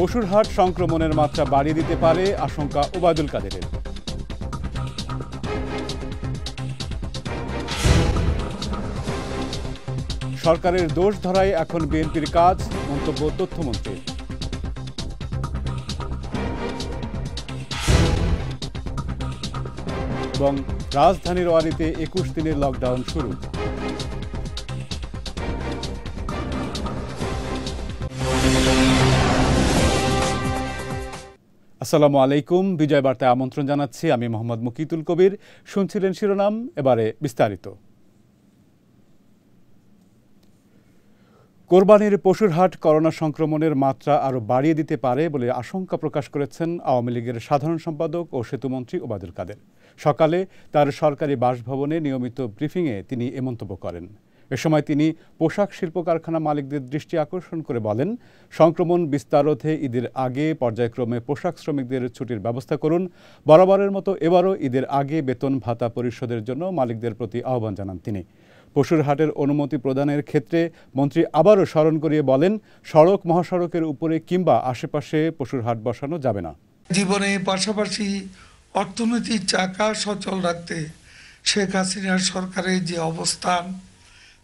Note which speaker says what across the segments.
Speaker 1: বসুরহাট সংক্রমণের মাত্রা বাড়িয়ে দিতে পারে আশঙ্কা ওবায়দুল কাদেরের সরকারের দোষ ধরায় এখন বিএনপির কাজ মন্তব্য তথ্যমন্ত্রীর এবং রাজধানীর ওয়ারিতে একুশ দিনের লকডাউন শুরু আসসালামু আলাইকুম বিজয় বার্তায় আমন্ত্রণ জানাচ্ছি আমি মোহাম্মদ মুকিতুল কবির শুনছিলেন শিরোনাম এবারে বিস্তারিত কোরবানির পশুর হাট করোনা সংক্রমণের মাত্রা আরও বাড়িয়ে দিতে পারে বলে আশঙ্কা প্রকাশ করেছেন আওয়ামী লীগের সাধারণ সম্পাদক ও সেতুমন্ত্রী ওবায়দুল কাদের সকালে তার সরকারি বাসভবনে নিয়মিত ব্রিফিংয়ে তিনি এ মন্তব্য করেন এ সময় তিনি পোশাক শিল্প কারখানা মালিকদের দৃষ্টি আকর্ষণ করে বলেন সংক্রমণ বিস্তার রোধে ঈদের আগে পর্যায়ক্রমে পোশাক শ্রমিকদের ছুটির ব্যবস্থা করুন বরাবরের মতো এবারও ঈদের আগে বেতন ভাতা পরিশোধের জন্য মালিকদের প্রতি আহ্বান জানান তিনি পশুর হাটের অনুমতি প্রদানের ক্ষেত্রে মন্ত্রী আবারও স্মরণ করিয়ে বলেন সড়ক মহাসড়কের উপরে কিংবা আশেপাশে পশুর হাট বসানো যাবে না
Speaker 2: জীবনে পাশাপাশি অর্থনৈতিক চাকা সচল রাখতে শেখ হাসিনার সরকারের যে অবস্থান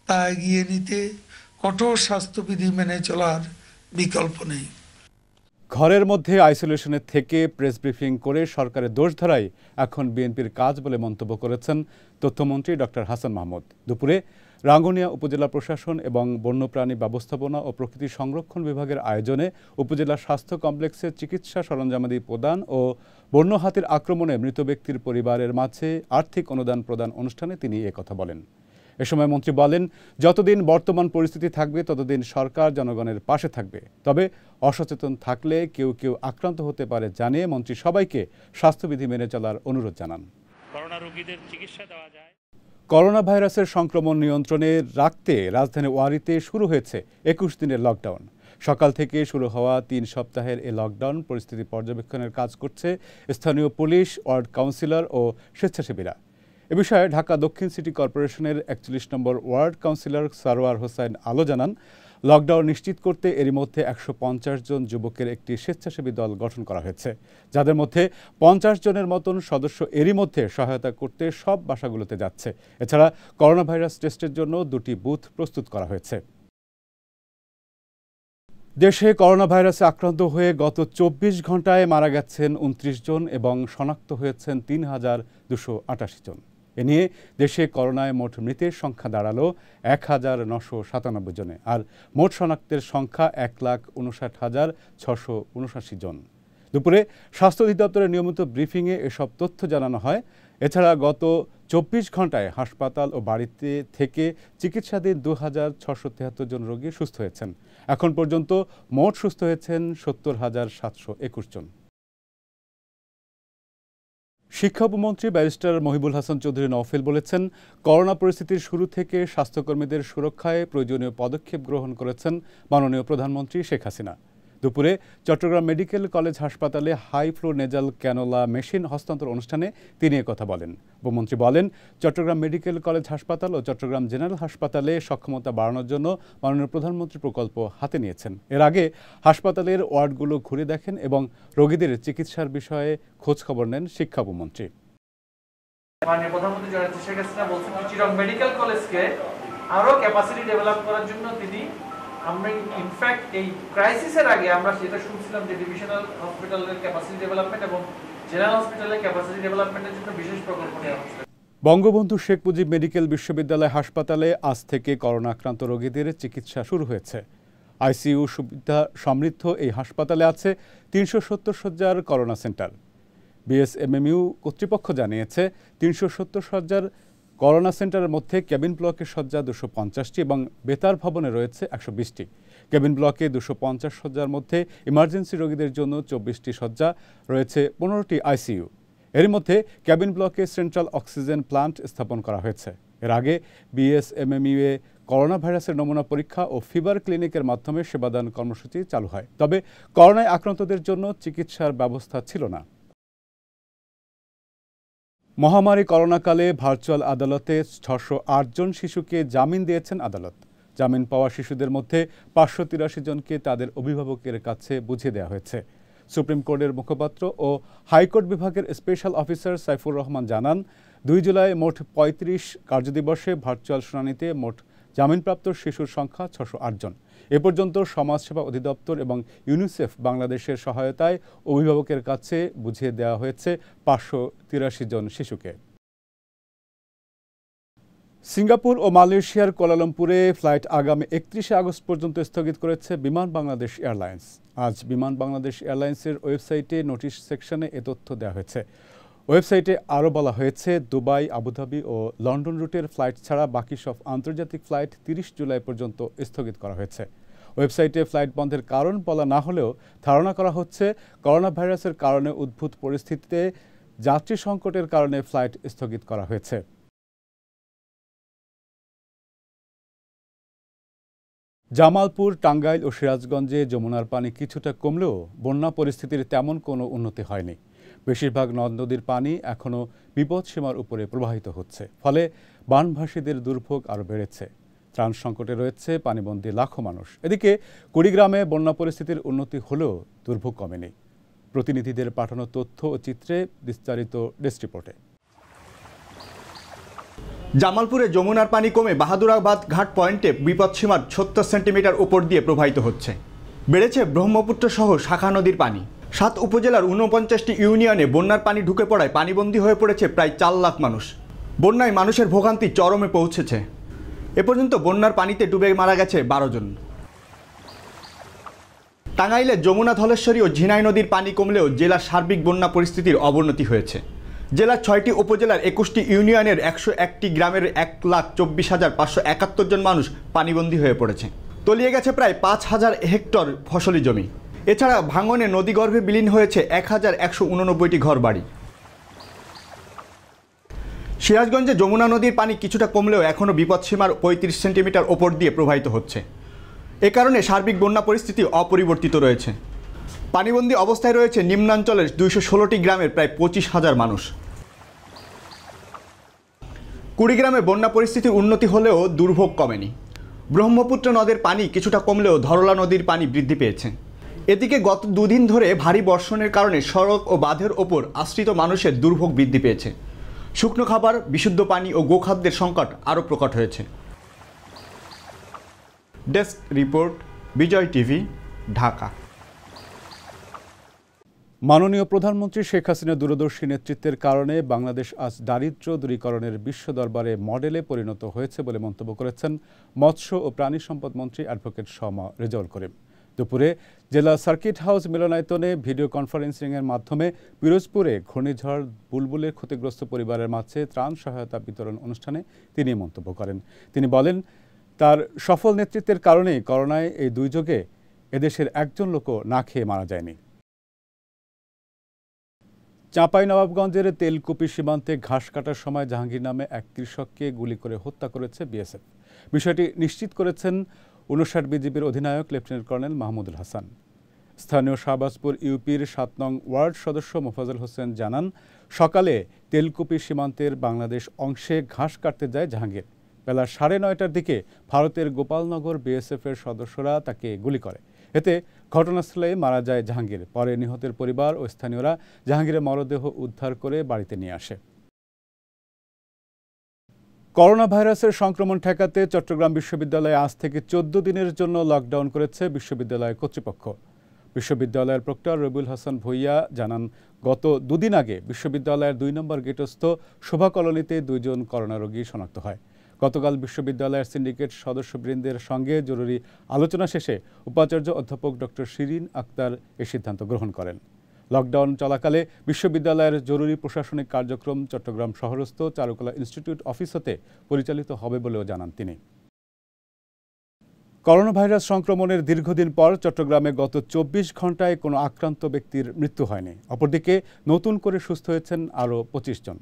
Speaker 2: তা এগিয়ে নিতে কঠোর স্বাস্থ্যবিধি মেনে চলার বিকল্প নেই
Speaker 1: ঘরের মধ্যে আইসোলেশনে থেকে প্রেস ব্রিফিং করে সরকারের দোষ ধরাই এখন বিএনপির কাজ বলে মন্তব্য করেছেন তথ্যমন্ত্রী ডক্টর হাসান মাহমুদ দুপুরে রাঙ্গুনিয়া উপজেলা প্রশাসন এবং বন্যপ্রাণী ব্যবস্থাপনা ও প্রকৃতি সংরক্ষণ বিভাগের আয়োজনে উপজেলা স্বাস্থ্য কমপ্লেক্সে চিকিৎসা সরঞ্জামাদি প্রদান ও বন্য হাতির আক্রমণে মৃত ব্যক্তির পরিবারের মাঝে আর্থিক অনুদান প্রদান অনুষ্ঠানে তিনি একথা বলেন এ সময় মন্ত্রী বলেন যতদিন বর্তমান পরিস্থিতি থাকবে ততদিন সরকার জনগণের পাশে থাকবে তবে অসচেতন থাকলে কেউ কেউ আক্রান্ত হতে পারে জানিয়ে মন্ত্রী সবাইকে স্বাস্থ্যবিধি মেনে চলার অনুরোধ জানান
Speaker 2: করোনা রোগীদের চিকিৎসা দেওয়া যায়
Speaker 1: করোনা ভাইরাসের সংক্রমণ নিয়ন্ত্রণে রাখতে রাজধানী ওয়ারিতে শুরু হয়েছে একুশ দিনের লকডাউন সকাল থেকে শুরু হওয়া তিন সপ্তাহের এ লকডাউন পরিস্থিতি পর্যবেক্ষণের কাজ করছে স্থানীয় পুলিশ ওয়ার্ড কাউন্সিলর ও স্বেচ্ছাসেবীরা এ বিষয়ে ঢাকা দক্ষিণ সিটি কর্পোরেশনের একচল্লিশ নম্বর ওয়ার্ড কাউন্সিলর সারোয়ার হোসেন আলো জানান লকডাউন নিশ্চিত করতে এরই মধ্যে একশো জন যুবকের একটি স্বেচ্ছাসেবী দল গঠন করা হয়েছে যাদের মধ্যে পঞ্চাশ জনের মতন সদস্য এরই মধ্যে সহায়তা করতে সব বাসাগুলোতে যাচ্ছে এছাড়া করোনা ভাইরাস টেস্টের জন্য দুটি বুথ প্রস্তুত করা হয়েছে দেশে করোনা ভাইরাসে আক্রান্ত হয়ে গত চব্বিশ ঘন্টায় মারা গেছেন উনত্রিশ জন এবং শনাক্ত হয়েছেন তিন হাজার দুশো আটাশি জন এ নিয়ে দেশে করোনায় মোট মৃতের সংখ্যা দাঁড়ালো এক হাজার নশো সাতানব্বই জনে আর মোট শনাক্তের সংখ্যা এক লাখ উনষাট হাজার ছশো উনষাশি জন দুপুরে স্বাস্থ্য অধিদপ্তরের নিয়মিত ব্রিফিংয়ে এসব তথ্য জানানো হয় এছাড়া গত চব্বিশ ঘন্টায় হাসপাতাল ও বাড়িতে থেকে চিকিৎসাধীন দু হাজার ছশো তেহাত্তর জন রোগী সুস্থ হয়েছেন এখন পর্যন্ত মোট সুস্থ হয়েছেন সত্তর হাজার সাতশো একুশ জন শিক্ষা উপমন্ত্রী ব্যারিস্টার মহিবুল হাসান চৌধুরী নফেল বলেছেন করোনা পরিস্থিতির শুরু থেকে স্বাস্থ্যকর্মীদের সুরক্ষায় প্রয়োজনীয় পদক্ষেপ গ্রহণ করেছেন মাননীয় প্রধানমন্ত্রী শেখ হাসিনা দুপুরে চট্টগ্রাম মেডিকেল কলেজ হাসপাতালে high flow nasal cannula machine হস্তান্তর অনুষ্ঠানে তিনি কথা বলেন উপমন্ত্রী বলেন চট্টগ্রাম মেডিকেল কলেজ হাসপাতাল ও চট্টগ্রাম জেনারেল হাসপাতালে সক্ষমতা বাড়ানোর জন্য মাননীয় প্রধানমন্ত্রী প্রকল্প হাতে নিয়েছেন এর আগে হাসপাতালের ওয়ার্ডগুলো ঘুরে দেখেন এবং রোগীদের চিকিৎসার বিষয়ে খোঁজ খবর নেন শিক্ষা উপমন্ত্রী
Speaker 2: মাননীয় প্রধানমন্ত্রী শেখ হাসিনা বলছেন চিরং মেডিকেল কলেজকে আরও ক্যাপাসিটি ডেভেলপ করার জন্য তিনি আমরা ইনফ্যাক্ট এই ক্রাইসিসের আগে আমরা যেটা শুনছিলাম যে ডিভিশনাল হসপিটালের ক্যাপাসিটি ডেভেলপমেন্ট এবং জেনারেল হসপিটালের ক্যাপাসিটি ডেভেলপমেন্টের জন্য বিশেষ প্রকল্প নেওয়া হচ্ছে
Speaker 1: বঙ্গবন্ধু শেখ মুজিব মেডিকেল বিশ্ববিদ্যালয় হাসপাতালে আজ থেকে করোনা আক্রান্ত রোগীদের চিকিৎসা শুরু হয়েছে আইসিইউ সুবিধা সমৃদ্ধ এই হাসপাতালে আছে তিনশো সত্তর শয্যার করোনা সেন্টার বিএসএমএমইউ কর্তৃপক্ষ জানিয়েছে তিনশো সত্তর শয্যার করোনা সেন্টারের মধ্যে কেবিন ব্লকের শয্যা দুশো পঞ্চাশটি এবং বেতার ভবনে রয়েছে একশো বিশটি কেবিন ব্লকে দুশো পঞ্চাশ শয্যার মধ্যে ইমার্জেন্সি রোগীদের জন্য চব্বিশটি শয্যা রয়েছে পনেরোটি আইসিইউ এর মধ্যে কেবিন ব্লকে সেন্ট্রাল অক্সিজেন প্লান্ট স্থাপন করা হয়েছে এর আগে এ করোনা ভাইরাসের নমুনা পরীক্ষা ও ফিভার ক্লিনিকের মাধ্যমে সেবাদান কর্মসূচি চালু হয় তবে করোনায় আক্রান্তদের জন্য চিকিৎসার ব্যবস্থা ছিল না মহামারী করোনাকালে ভার্চুয়াল আদালতে ছশো জন শিশুকে জামিন দিয়েছেন আদালত জামিন পাওয়া শিশুদের মধ্যে পাঁচশো তিরাশি জনকে তাদের অভিভাবকের কাছে বুঝিয়ে দেওয়া হয়েছে সুপ্রিম কোর্টের মুখপাত্র ও হাইকোর্ট বিভাগের স্পেশাল অফিসার সাইফুর রহমান জানান দুই জুলাই মোট ৩৫ কার্যদিবসে ভার্চুয়াল শুনানিতে মোট জামিনপ্রাপ্ত শিশুর সংখ্যা ছশো জন এ পর্যন্ত সমাজসেবা অধিদপ্তর এবং ইউনিসেফ বাংলাদেশের সহায়তায় অভিভাবকের কাছে বুঝিয়ে দেওয়া হয়েছে পাঁচশো তিরাশি জন শিশুকে সিঙ্গাপুর ও মালয়েশিয়ার কোলালামপুরে ফ্লাইট আগামী একত্রিশে আগস্ট পর্যন্ত স্থগিত করেছে বিমান বাংলাদেশ এয়ারলাইন্স আজ বিমান বাংলাদেশ এয়ারলাইন্সের ওয়েবসাইটে নোটিশ সেকশনে এ তথ্য দেওয়া হয়েছে ওয়েবসাইটে আরও বলা হয়েছে দুবাই আবুধাবি ও লন্ডন রুটের ফ্লাইট ছাড়া বাকি সব আন্তর্জাতিক ফ্লাইট তিরিশ জুলাই পর্যন্ত স্থগিত করা হয়েছে ওয়েবসাইটে ফ্লাইট বন্ধের কারণ বলা না হলেও ধারণা করা হচ্ছে করোনা ভাইরাসের কারণে উদ্ভূত পরিস্থিতিতে যাত্রী সংকটের কারণে ফ্লাইট স্থগিত করা হয়েছে জামালপুর টাঙ্গাইল ও সিরাজগঞ্জে যমুনার পানি কিছুটা কমলেও বন্যা পরিস্থিতির তেমন কোনো উন্নতি হয়নি বেশিরভাগ নদ নদীর পানি এখনও বিপদসীমার উপরে প্রবাহিত হচ্ছে ফলে বানভাসীদের দুর্ভোগ আরও বেড়েছে ত্রাণ সংকটে রয়েছে পানিবন্দী লাখো মানুষ এদিকে কুড়িগ্রামে বন্যা পরিস্থিতির উন্নতি হলেও দুর্ভোগ কমেনি প্রতিনিধিদের পাঠানো তথ্য ও চিত্রে
Speaker 2: বিস্তারিত ডেস্ক রিপোর্টে জামালপুরে যমুনার পানি কমে বাহাদুরাবাদ ঘাট পয়েন্টে বিপদসীমার ছত্তর সেন্টিমিটার উপর দিয়ে প্রবাহিত হচ্ছে বেড়েছে ব্রহ্মপুত্র সহ শাখা নদীর পানি সাত উপজেলার ঊনপঞ্চাশটি ইউনিয়নে বন্যার পানি ঢুকে পড়ায় পানিবন্দী হয়ে পড়েছে প্রায় চার লাখ মানুষ বন্যায় মানুষের ভোগান্তি চরমে পৌঁছেছে এ পর্যন্ত বন্যার পানিতে ডুবে মারা গেছে বারো জন টাঙ্গাইলে যমুনা ধলেশ্বরী ও ঝিনাই নদীর পানি কমলেও জেলার সার্বিক বন্যা পরিস্থিতির অবনতি হয়েছে জেলার ছয়টি উপজেলার একুশটি ইউনিয়নের একশো একটি গ্রামের এক লাখ চব্বিশ হাজার পাঁচশো একাত্তর জন মানুষ পানিবন্দী হয়ে পড়েছে তলিয়ে গেছে প্রায় পাঁচ হাজার হেক্টর ফসলি জমি এছাড়া ভাঙনে নদীগর্ভে বিলীন হয়েছে এক হাজার একশো উননব্বইটি বাড়ি সিরাজগঞ্জে যমুনা নদীর পানি কিছুটা কমলেও এখনও বিপদসীমার পঁয়ত্রিশ সেন্টিমিটার ওপর দিয়ে প্রবাহিত হচ্ছে এ কারণে সার্বিক বন্যা পরিস্থিতি অপরিবর্তিত রয়েছে পানিবন্দী অবস্থায় রয়েছে নিম্নাঞ্চলের দুইশো ষোলোটি গ্রামের প্রায় পঁচিশ হাজার মানুষ কুড়িগ্রামে বন্যা পরিস্থিতির উন্নতি হলেও দুর্ভোগ কমেনি ব্রহ্মপুত্র নদের পানি কিছুটা কমলেও ধরলা নদীর পানি বৃদ্ধি পেয়েছে এদিকে গত দুদিন ধরে ভারী বর্ষণের কারণে সড়ক ও বাঁধের ওপর আশ্রিত মানুষের দুর্ভোগ বৃদ্ধি পেয়েছে শুকনো খাবার বিশুদ্ধ পানি ও গোখাদ্যের সংকট আরও প্রকট হয়েছে desk report Bijoy TV
Speaker 1: Dhaka মাননীয় প্রধানমন্ত্রী শেখ হাসিনা দূরদর্শী নেতৃত্বের কারণে বাংলাদেশ আজ দারিদ্র দূরীকরণের বিশ্ব দরবারে মডেলে পরিণত হয়েছে বলে মন্তব্য করেছেন মৎস্য ও প্রাণী সম্পদ মন্ত্রী অ্যাডভোকেট শমা রেজাউল করিম দুপুরে জেলা সার্কিট হাউস মিলনায়তনে ভিডিও কনফারেন্সিংয়ের মাধ্যমে পিরোজপুরে ঘূর্ণিঝড় বুলবুলের ক্ষতিগ্রস্ত পরিবারের মাঝে ত্রাণ সহায়তা বিতরণ অনুষ্ঠানে তিনি মন্তব্য করেন তিনি বলেন তার সফল নেতৃত্বের কারণেই করোনায় এই দুই যোগে এদেশের একজন লোকও না খেয়ে মারা যায়নি চাঁপাই নবাবগঞ্জের তেলকুপি সীমান্তে ঘাস কাটার সময় জাহাঙ্গীর নামে এক কৃষককে গুলি করে হত্যা করেছে বিএসএফ বিষয়টি নিশ্চিত করেছেন উনষাট বিজেপির অধিনায়ক লেফটেন্যান্ট কর্নেল মাহমুদুল হাসান স্থানীয় শাহবাজপুর ইউপির সাত নং ওয়ার্ড সদস্য মোফাজল হোসেন জানান সকালে তেলকুপি সীমান্তের বাংলাদেশ অংশে ঘাস কাটতে যায় জাহাঙ্গীর বেলা সাড়ে নয়টার দিকে ভারতের গোপালনগর বিএসএফের সদস্যরা তাকে গুলি করে এতে ঘটনাস্থলে মারা যায় জাহাঙ্গীর পরে নিহতের পরিবার ও স্থানীয়রা জাহাঙ্গীরের মরদেহ উদ্ধার করে বাড়িতে নিয়ে আসে করোনা ভাইরাসের সংক্রমণ ঠেকাতে চট্টগ্রাম বিশ্ববিদ্যালয়ে আজ থেকে চোদ্দ দিনের জন্য লকডাউন করেছে বিশ্ববিদ্যালয় কর্তৃপক্ষ বিশ্ববিদ্যালয়ের প্রক্টর রবিউল হাসান ভুইয়া জানান গত দুদিন আগে বিশ্ববিদ্যালয়ের দুই নম্বর গেটস্থ শোভা কলোনিতে দুইজন করোনা রোগী শনাক্ত হয় গতকাল বিশ্ববিদ্যালয়ের সিন্ডিকেট সদস্যবৃন্দের সঙ্গে জরুরি আলোচনা শেষে উপাচার্য অধ্যাপক ডক্টর শিরিন আক্তার এ সিদ্ধান্ত গ্রহণ করেন লকডাউন চলাকালে বিশ্ববিদ্যালয়ের জরুরি প্রশাসনিক কার্যক্রম চট্টগ্রাম শহরস্থ চারুকলা ইনস্টিটিউট অফিস হতে পরিচালিত হবে বলেও জানান তিনি করোনা ভাইরাস সংক্রমণের দীর্ঘদিন পর চট্টগ্রামে গত চব্বিশ ঘন্টায় কোনো আক্রান্ত ব্যক্তির মৃত্যু হয়নি অপরদিকে নতুন করে সুস্থ হয়েছেন আরও পঁচিশ জন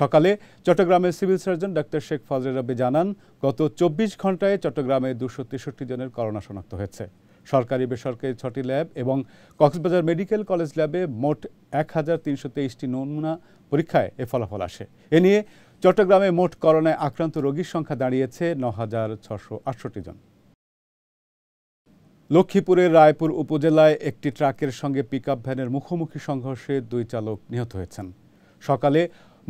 Speaker 1: সকালে চট্টগ্রামের civil surgeon doctor Sheikh Fazle Rabbi জানান গত চব্বিশ ঘন্টায় চট্টগ্রামে দুশো তেষট্টি জনের করোনা শনাক্ত হয়েছে সরকারি বেসরকারি ছটি ল্যাব এবং কক্সবাজার মেডিকেল কলেজ ল্যাবে মোট এক হাজার তিনশো তেইশটি নমুনা পরীক্ষায় এ ফলাফল আসে এ নিয়ে চট্টগ্রামে মোট করোনায় আক্রান্ত রোগীর সংখ্যা দাঁড়িয়েছে ন হাজার ছশো আটষট্টি জন লক্ষ্মীপুরের রায়পুর উপজেলায় একটি ট্রাকের সঙ্গে আপ ভ্যানের মুখোমুখি সংঘর্ষে দুই চালক নিহত হয়েছেন সকালে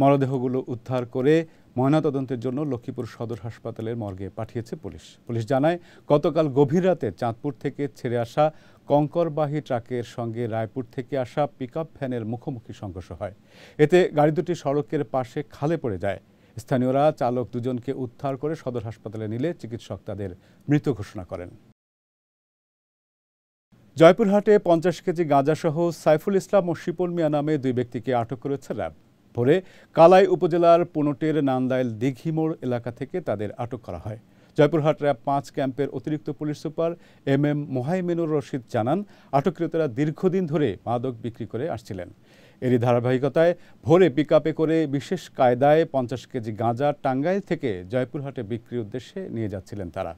Speaker 1: মরদেহগুলো উদ্ধার করে ময়নাতদন্তের জন্য লক্ষ্মীপুর সদর হাসপাতালের মর্গে পাঠিয়েছে পুলিশ পুলিশ জানায় গতকাল গভীর রাতে চাঁদপুর থেকে ছেড়ে আসা কঙ্করবাহী ট্রাকের সঙ্গে রায়পুর থেকে আসা পিকআপ ভ্যানের মুখোমুখি সংঘর্ষ হয় এতে গাড়ি দুটি সড়কের পাশে খালে পড়ে যায় স্থানীয়রা চালক দুজনকে উদ্ধার করে সদর হাসপাতালে নিলে চিকিৎসক তাদের মৃত ঘোষণা করেন জয়পুরহাটে পঞ্চাশ কেজি গাঁজাসহ সাইফুল ইসলাম ও শিপন মিয়া নামে দুই ব্যক্তিকে আটক করেছে র্যাব ভোরে কালাই উপজেলার পুনটের নান্দাইল দিঘিমোড় এলাকা থেকে তাদের আটক করা হয় জয়পুরহাট র্যাব পাঁচ ক্যাম্পের অতিরিক্ত police super M M Mohaimenur Rashid জানান আটককৃতরা দীর্ঘদিন ধরে মাদক বিক্রি করে আসছিলেন এরই ধারাবাহিকতায় ভোরে পিক করে বিশেষ কায়দায় পঞ্চাশ কেজি গাঁজা টাঙ্গাইল থেকে জয়পুরহাটে বিক্রির উদ্দেশ্যে নিয়ে যাচ্ছিলেন তারা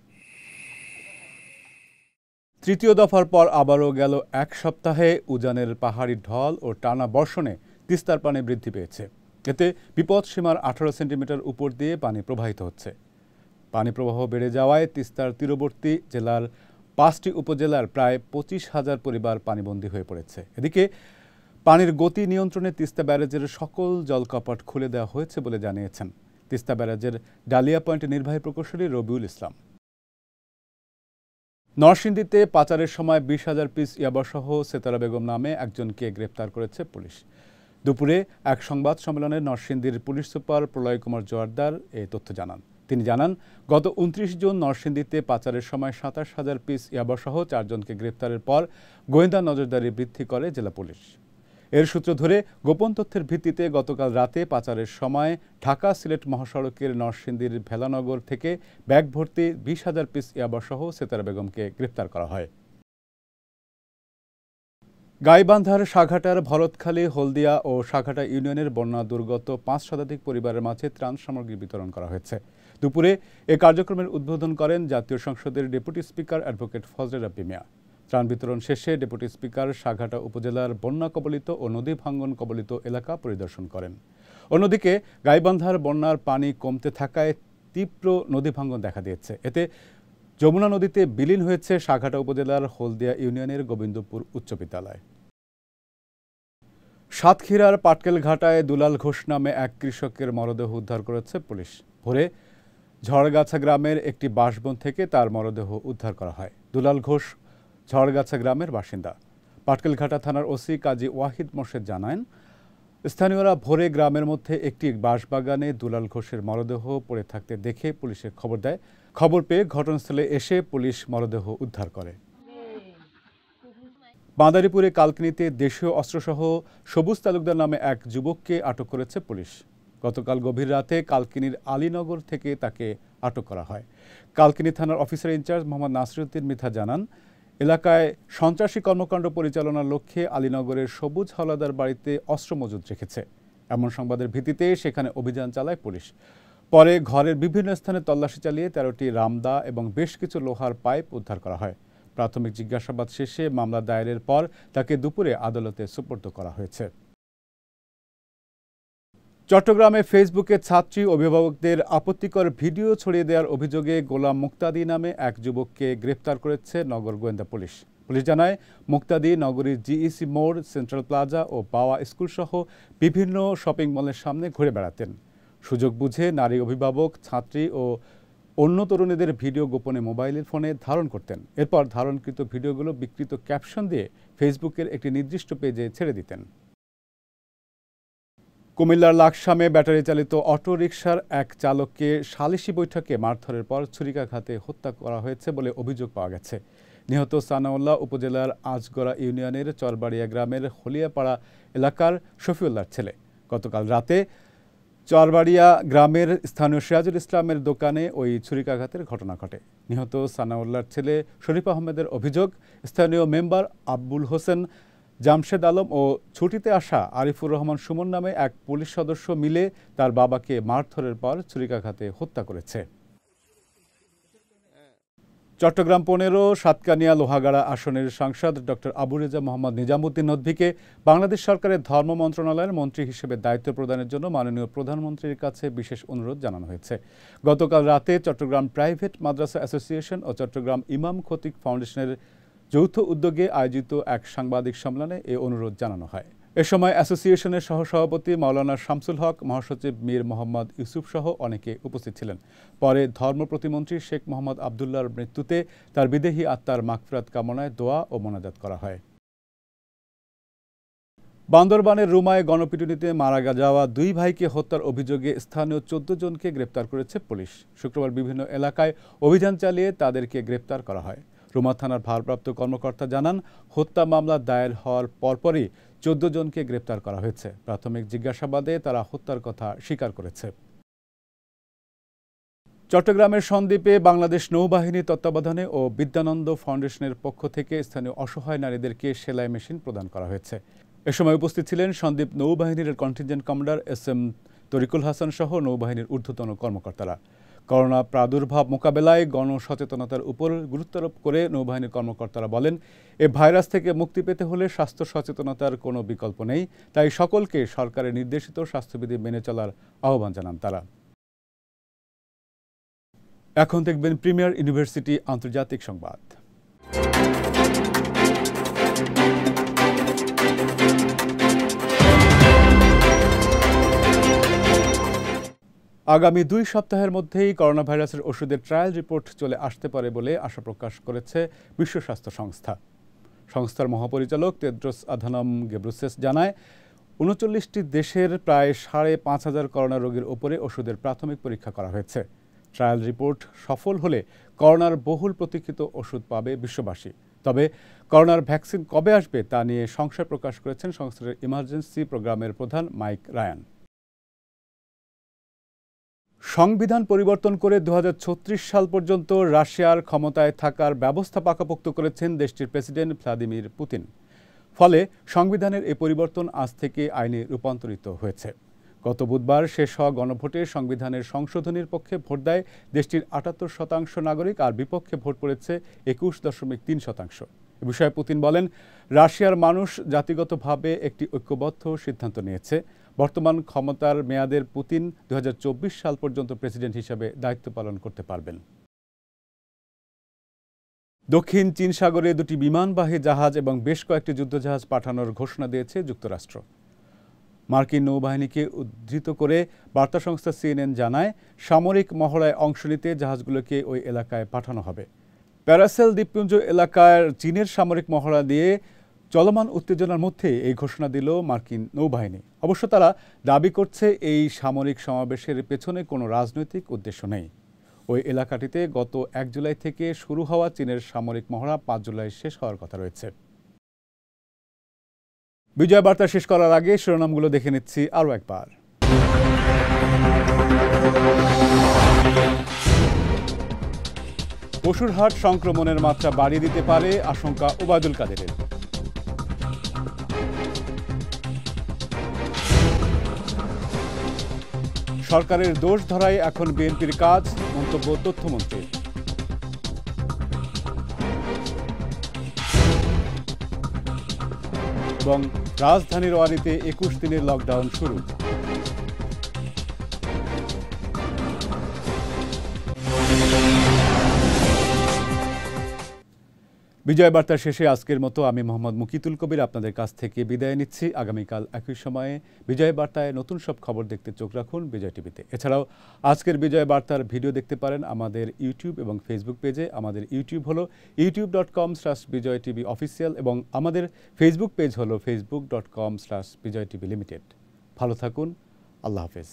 Speaker 1: তৃতীয় দফার পর আবারও গেল এক সপ্তাহে উজানের পাহাড়ি ঢল ও টানা বর্ষণে তিস্তার পানি বৃদ্ধি পেয়েছে এতে বিপদ সীমার আঠারো সেন্টিমিটার উপর দিয়ে পানি প্রবাহিত হচ্ছে পানি প্রবাহ বেড়ে যাওয়ায় তিস্তার তীরবর্তী জেলার পাঁচটি উপজেলার প্রায় পঁচিশ হাজার পরিবার পানিবন্দী হয়ে পড়েছে এদিকে পানির গতি নিয়ন্ত্রণে তিস্তা ব্যারেজের সকল জলকপাট খুলে দেওয়া হয়েছে বলে জানিয়েছেন তিস্তা ব্যারাজের ডালিয়া পয়েন্ট নির্বাহী প্রকৌশলী রবিউল ইসলাম নরসিংদীতে পাচারের সময় বিশ হাজার পিস ইয়াবাসহ সেতারা বেগম নামে একজনকে গ্রেপ্তার করেছে পুলিশ দুপুরে এক সংবাদ সম্মেলনে নরসিংদীর পুলিশ সুপার প্রলয় কুমার জোয়ারদার এই তথ্য জানান তিনি জানান গত উনত্রিশ জুন নরসিংদীতে পাচারের সময় সাতাশ হাজার পিস ইয়াবাসহ চারজনকে গ্রেপ্তারের পর গোয়েন্দা নজরদারি বৃদ্ধি করে জেলা পুলিশ এর সূত্র ধরে গোপন তথ্যের ভিত্তিতে গতকাল রাতে পাচারের সময় ঢাকা সিলেট মহাসড়কের নরসিংদীর ভেলানগর থেকে ব্যাগ ভর্তি বিশ হাজার পিস ইয়াবাসহ সেতারা বেগমকে গ্রেপ্তার করা হয় গাইবান্ধার সাঘাটার ভরতখালী হলদিয়া ও সাঘাটা ইউনিয়নের বন্যা দুর্গত পাঁচ শতাধিক পরিবারের মাঝে ত্রাণ সামগ্রী বিতরণ করা হয়েছে দুপুরে এ কার্যক্রমের উদ্বোধন করেন জাতীয় সংসদের ডেপুটি স্পিকার অ্যাডভোকেট ফজরের পিমিয়া ত্রাণ বিতরণ শেষে ডেপুটি স্পিকার সাঘাটা উপজেলার বন্যা কবলিত ও নদী ভাঙ্গন কবলিত এলাকা পরিদর্শন করেন অন্যদিকে গাইবান্ধার বন্যার পানি কমতে থাকায় তীব্র নদী ভাঙ্গন দেখা দিয়েছে এতে যমুনা নদীতে বিলীন হয়েছে সাঘাটা উপজেলার হলদিয়া ইউনিয়নের গোবিন্দপুর উচ্চ বিদ্যালয় সাতক্ষীরার পাটকেলঘাটায় দুলাল ঘোষ নামে এক কৃষকের মরদেহ উদ্ধার করেছে পুলিশ ভোরে ঝড়গাছা গ্রামের একটি বাসবন থেকে তার মরদেহ উদ্ধার করা হয় দুলাল ঘোষ ঝড়গাছা গ্রামের বাসিন্দা পাটকেলঘাটা থানার ওসি কাজী ওয়াহিদ মোর্শেদ জানান স্থানীয়রা ভোরে গ্রামের মধ্যে একটি বাঁশবাগানে দুলাল ঘোষের মরদেহ পড়ে থাকতে দেখে পুলিশে খবর দেয় খবর পেয়ে ঘটনাস্থলে এসে পুলিশ মরদেহ উদ্ধার করে বাঁদারিপুরে কালকিনিতে দেশীয় অস্ত্রসহ সবুজ তালুকদার নামে এক যুবককে আটক করেছে পুলিশ গতকাল গভীর রাতে কালকিনির আলীনগর থেকে তাকে আটক করা হয় কালকিনি থানার অফিসার ইনচার্জ মোহাম্মদ নাসিরুদ্দিন মিথা জানান এলাকায় সন্ত্রাসী কর্মকাণ্ড পরিচালনার লক্ষ্যে আলীনগরের সবুজ হলাদার বাড়িতে অস্ত্র মজুদ রেখেছে এমন সংবাদের ভিত্তিতে সেখানে অভিযান চালায় পুলিশ পরে ঘরের বিভিন্ন স্থানে তল্লাশি চালিয়ে তেরোটি রামদা এবং বেশ কিছু লোহার পাইপ উদ্ধার করা হয় প্রাথমিক জিজ্ঞাসাবাদ শেষে মামলা দায়েরের পর তাকে দুপুরে আদালতে সুপর্দ করা হয়েছে চট্টগ্রামে ফেসবুকে ছাত্রী অভিভাবকদের আপত্তিকর ভিডিও ছড়িয়ে দেওয়ার অভিযোগে গোলাম মুক্তাদি নামে এক যুবককে গ্রেপ্তার করেছে নগর গোয়েন্দা পুলিশ পুলিশ জানায় মুক্তাদি নগরীর জিইসি মোড় সেন্ট্রাল প্লাজা ও পাওয়া স্কুলসহ বিভিন্ন শপিং মলের সামনে ঘুরে বেড়াতেন সুযোগ বুঝে নারী অভিভাবক ছাত্রী ও অন্য তরুণীদের ভিডিও গোপনে মোবাইলের ফোনে ধারণ করতেন এরপর ধারণকৃত ভিডিওগুলো বিকৃত ক্যাপশন দিয়ে ফেসবুকের একটি নির্দিষ্ট পেজে ছেড়ে দিতেন কুমিল্লার লাকসামে ব্যাটারি চালিত অটোরিকশার এক চালককে সালিশি বৈঠকে মারধরের পর ছুরিকাঘাতে হত্যা করা হয়েছে বলে অভিযোগ পাওয়া গেছে নিহত সানাউল্লাহ উপজেলার আজগড়া ইউনিয়নের চরবাড়িয়া গ্রামের হলিয়াপাড়া এলাকার শফিউল্লার ছেলে গতকাল রাতে চরবাড়িয়া গ্রামের স্থানীয় সিরাজুল ইসলামের দোকানে ওই ছুরিকাঘাতের ঘটনা ঘটে নিহত সানাউল্লার ছেলে শরীফ আহমেদের অভিযোগ স্থানীয় মেম্বার আব্বুল হোসেন জামশেদ আলম ও ছুটিতে আসা আরিফুর রহমান সুমন নামে এক পুলিশ সদস্য মিলে তার বাবাকে মারধরের পর ছুরিকাঘাতে হত্যা করেছে চট্টগ্রাম পনেরো সাতকানিয়া লোহাগাড়া আসনের সাংসদ ডক্টর আবু রেজা মোহাম্মদ নিজামুদ্দিন নদভীকে বাংলাদেশ সরকারের ধর্ম মন্ত্রণালয়ের মন্ত্রী হিসেবে দায়িত্ব প্রদানের জন্য মাননীয় প্রধানমন্ত্রীর কাছে বিশেষ অনুরোধ জানানো হয়েছে গতকাল রাতে চট্টগ্রাম প্রাইভেট মাদ্রাসা অ্যাসোসিয়েশন ও চট্টগ্রাম ইমাম খতিক ফাউন্ডেশনের যৌথ উদ্যোগে আয়োজিত এক সাংবাদিক সম্মেলনে এ অনুরোধ জানানো হয় এ সময় অ্যাসোসিয়েশনের সহসভাপতি মাওলানা শামসুল হক মহাসচিব মীর মোহাম্মদ ইউসুফ সহ অনেকে উপস্থিত ছিলেন পরে ধর্ম প্রতিমন্ত্রী শেখ মোহাম্মদ আবদুল্লার মৃত্যুতে তার বিদেহী আত্মার মাগফিরাত কামনায় দোয়া ও মোনাজাত করা হয় বান্দরবানের রুমায় গণপিটুনিতে মারা যাওয়া দুই ভাইকে হত্যার অভিযোগে স্থানীয় চোদ্দ জনকে গ্রেপ্তার করেছে পুলিশ শুক্রবার বিভিন্ন এলাকায় অভিযান চালিয়ে তাদেরকে গ্রেপ্তার করা হয় রুমা থানার ভারপ্রাপ্ত কর্মকর্তা জানান হত্যা মামলা দায়ের হওয়ার পরপরই চোদ্দ জনকে গ্রেপ্তার করা হয়েছে প্রাথমিক জিজ্ঞাসাবাদে তারা হত্যার কথা স্বীকার করেছে চট্টগ্রামের সন্দ্বীপে বাংলাদেশ নৌবাহিনী তত্ত্বাবধানে ও বিদ্যানন্দ ফাউন্ডেশনের পক্ষ থেকে স্থানীয় অসহায় নারীদেরকে সেলাই মেশিন প্রদান করা হয়েছে এ সময় উপস্থিত ছিলেন সন্দ্বীপ নৌবাহিনীর contingent commander S M Tarikul Hasan সহ নৌবাহিনীর ঊর্ধ্বতন কর্মকর্তারা করোনা প্রাদুর্ভাব মোকাবেলায় গণসচেতনতার উপর গুরুত্বারোপ করে নৌবাহিনীর কর্মকর্তারা বলেন এ ভাইরাস থেকে মুক্তি পেতে হলে স্বাস্থ্য সচেতনতার কোনো বিকল্প নেই তাই সকলকে সরকারের নির্দেশিত স্বাস্থ্যবিধি মেনে চলার আহ্বান জানান তারা এখন দেখবেন প্রিমিয়ার ইউনিভার্সিটি আন্তর্জাতিক সংবাদ আগামী দুই সপ্তাহের মধ্যেই করোনা ভাইরাসের ওষুধের ট্রায়াল রিপোর্ট চলে আসতে পারে বলে আশা প্রকাশ করেছে বিশ্ব স্বাস্থ্য সংস্থা সংস্থার মহাপরিচালক তেদ্রস আধানম গেব্রুসেস জানায় উনচল্লিশটি দেশের প্রায় সাড়ে পাঁচ হাজার করোনা রোগীর ওপরে ওষুধের প্রাথমিক পরীক্ষা করা হয়েছে ট্রায়াল রিপোর্ট সফল হলে করোনার বহুল প্রতীক্ষিত ওষুধ পাবে বিশ্ববাসী তবে করোনার ভ্যাকসিন কবে আসবে তা নিয়ে সংশয় প্রকাশ করেছেন সংস্থার ইমার্জেন্সি প্রোগ্রামের প্রধান মাইক রায়ান সংবিধান পরিবর্তন করে দু সাল পর্যন্ত রাশিয়ার ক্ষমতায় থাকার ব্যবস্থা পাকাপোক্ত করেছেন দেশটির প্রেসিডেন্ট ভ্লাদিমির পুতিন ফলে সংবিধানের এ পরিবর্তন আজ থেকে আইনে রূপান্তরিত হয়েছে গত বুধবার শেষ হওয়া গণভোটে সংবিধানের সংশোধনীর পক্ষে ভোট দেয় দেশটির আটাত্তর শতাংশ নাগরিক আর বিপক্ষে ভোট পড়েছে একুশ দশমিক তিন শতাংশ এ বিষয়ে পুতিন বলেন রাশিয়ার মানুষ জাতিগতভাবে একটি ঐক্যবদ্ধ সিদ্ধান্ত নিয়েছে বর্তমান ক্ষমতার মেয়াদের পুতিন দু সাল পর্যন্ত প্রেসিডেন্ট হিসেবে দায়িত্ব পালন করতে পারবেন দক্ষিণ চীন সাগরে দুটি বিমানবাহী জাহাজ এবং বেশ কয়েকটি যুদ্ধজাহাজ পাঠানোর ঘোষণা দিয়েছে যুক্তরাষ্ট্র মার্কিন নৌবাহিনীকে উদ্ধৃত করে বার্তা সংস্থা সিএনএন জানায় সামরিক মহড়ায় অংশ নিতে জাহাজগুলোকে ওই এলাকায় পাঠানো হবে প্যারাসেল দ্বীপপুঞ্জ এলাকার চীনের সামরিক মহড়া দিয়ে চলমান উত্তেজনার মধ্যে এই ঘোষণা দিল মার্কিন নৌবাহিনী অবশ্য তারা দাবি করছে এই সামরিক সমাবেশের পেছনে কোনো রাজনৈতিক উদ্দেশ্য নেই ওই এলাকাটিতে গত এক জুলাই থেকে শুরু হওয়া চীনের সামরিক মহড়া পাঁচ জুলাই শেষ হওয়ার কথা রয়েছে বিজয় বার্তা শেষ করার আগে শিরোনামগুলো দেখে নিচ্ছি আরও একবার পশুরহাট সংক্রমণের মাত্রা বাড়িয়ে দিতে পারে আশঙ্কা ওবায়দুল কাদেরের সরকারের দোষ ধরাই এখন বিএনপির কাজ মন্তব্য তথ্যমন্ত্রীর এবং রাজধানীর ওয়ারিতে একুশ দিনের লকডাউন শুরু বিজয় বার্তা শেষে আজকের মতো আমি মোহাম্মদ মুকিতুল কবির আপনাদের কাছ থেকে বিদায় নিচ্ছি আগামীকাল একই সময়ে বিজয় বার্তায় নতুন সব খবর দেখতে চোখ রাখুন বিজয় টিভিতে এছাড়াও আজকের বিজয় বার্তার ভিডিও দেখতে পারেন আমাদের ইউটিউব এবং ফেসবুক পেজে আমাদের ইউটিউব হলো YouTube dot com slash Bijoy TV official এবং আমাদের ফেসবুক পেজ হলো Facebook dot com slash Bijoy TV limited ভালো থাকুন আল্লাহ হাফেজ